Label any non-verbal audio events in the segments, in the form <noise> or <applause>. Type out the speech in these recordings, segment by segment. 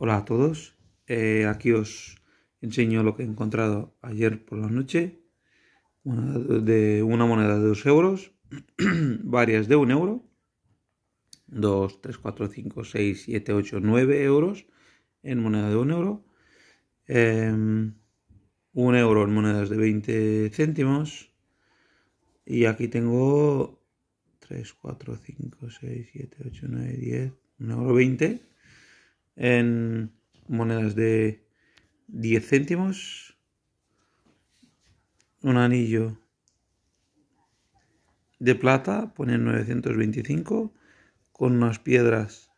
Hola a todos, eh, aquí os enseño lo que he encontrado ayer por la noche. Una, de una moneda de 2 euros, <clears throat> varias de 1 euro, 2, 3, 4, 5, 6, 7, 8, 9 euros en moneda de 1 euro, eh, em, 1 euro en monedas de 20 céntimos y aquí tengo 3, 4, 5, 6, 7, 8, 9, 10, 1 euro 20 en monedas de 10 céntimos, un anillo de plata, pone 925, con unas piedras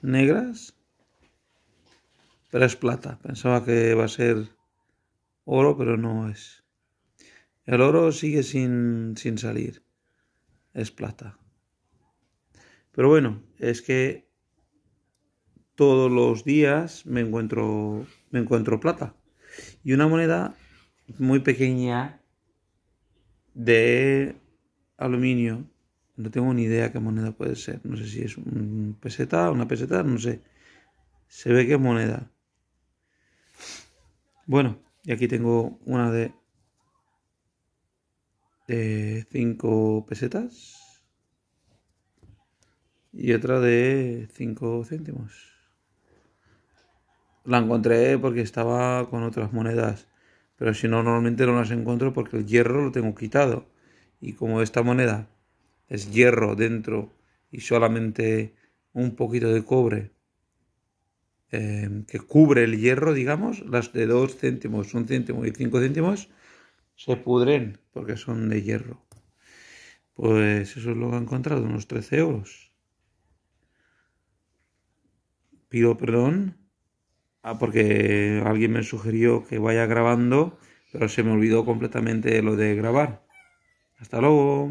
negras, pero es plata. Pensaba que va a ser oro, pero no es. El oro sigue sin, sin salir, es plata. Pero bueno, es que todos los días me encuentro, me encuentro plata. Y una moneda muy pequeña de aluminio. No tengo ni idea qué moneda puede ser. No sé si es un peseta, una peseta, no sé. Se ve qué moneda. Bueno, y aquí tengo una de 5 pesetas y otra de 5 céntimos. La encontré porque estaba con otras monedas, pero si no, normalmente no las encuentro porque el hierro lo tengo quitado. Y como esta moneda es hierro dentro y solamente un poquito de cobre eh, que cubre el hierro, digamos, las de dos céntimos, un céntimo y 5 céntimos, se pudren porque son de hierro. Pues eso es lo que he encontrado, unos 13 euros. Pido perdón Ah, porque alguien me sugirió que vaya grabando, pero se me olvidó completamente lo de grabar. Hasta luego.